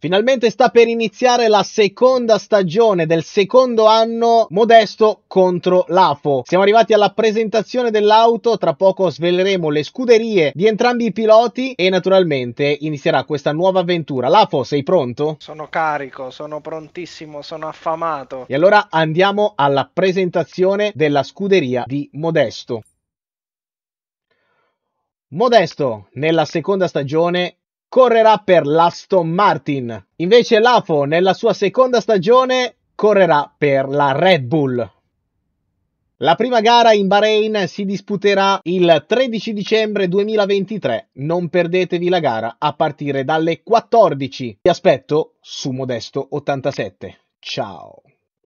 Finalmente sta per iniziare la seconda stagione del secondo anno Modesto contro l'AFO. Siamo arrivati alla presentazione dell'auto, tra poco sveleremo le scuderie di entrambi i piloti e naturalmente inizierà questa nuova avventura. L'AFO, sei pronto? Sono carico, sono prontissimo, sono affamato. E allora andiamo alla presentazione della scuderia di Modesto. Modesto nella seconda stagione correrà per l'Aston Martin. Invece Lafo nella sua seconda stagione correrà per la Red Bull. La prima gara in Bahrain si disputerà il 13 dicembre 2023. Non perdetevi la gara a partire dalle 14. Vi aspetto su Modesto 87. Ciao.